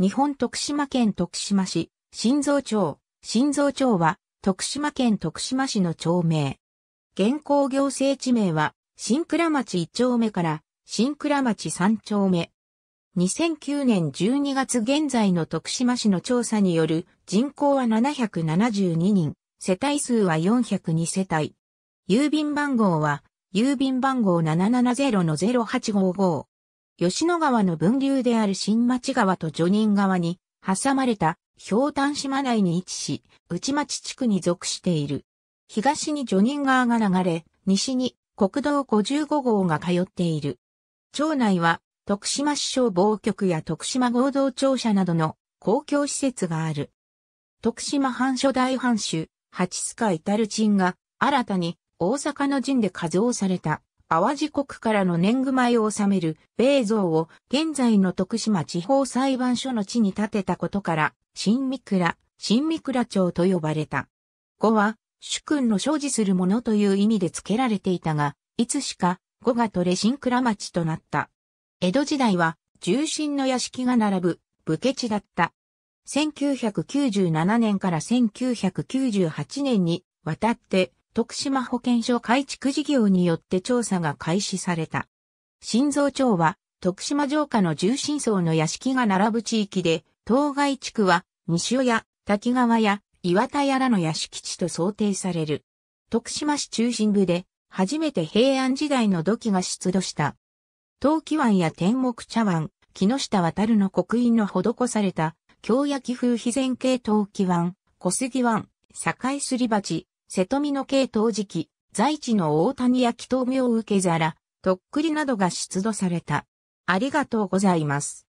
日本徳島県徳島市、新造町、新造町は、徳島県徳島市の町名。現行行政地名は、新倉町一丁目から、新倉町三丁目。2009年12月現在の徳島市の調査による人口は772人、世帯数は402世帯。郵便番号は、郵便番号770-0855、吉野川の分流である新町川と女人川に挟まれた氷炭島内に位置し、内町地区に属している。東に女人川が流れ、西に国道55号が通っている。町内は徳島市消防局や徳島合同庁舎などの公共施設がある。徳島藩初代藩主、八タル至鎮が新たに大阪の陣で加増された。淡路国からの年貢米を納める米蔵を現在の徳島地方裁判所の地に建てたことから、新三倉、新三倉町と呼ばれた。語は、主君の所持するものという意味で付けられていたが、いつしか語が取れ新倉町となった。江戸時代は、重臣の屋敷が並ぶ武家地だった。1997年から1998年にわたって徳島保健所改築事業によって調査が開始された。新造町は、徳島城下の重心層の屋敷が並ぶ地域で、当該地区は、西尾や滝川や岩田やらの屋敷地と想定される。徳島市中心部で、初めて平安時代の土器が出土した。陶器湾や天目茶湾、木下渡るの刻印の施された、京焼風肥前系陶器湾、小杉湾、境すり鉢、瀬戸美の系陶磁器、在地の大谷や木頭苗受け皿、とっくりなどが出土された。ありがとうございます。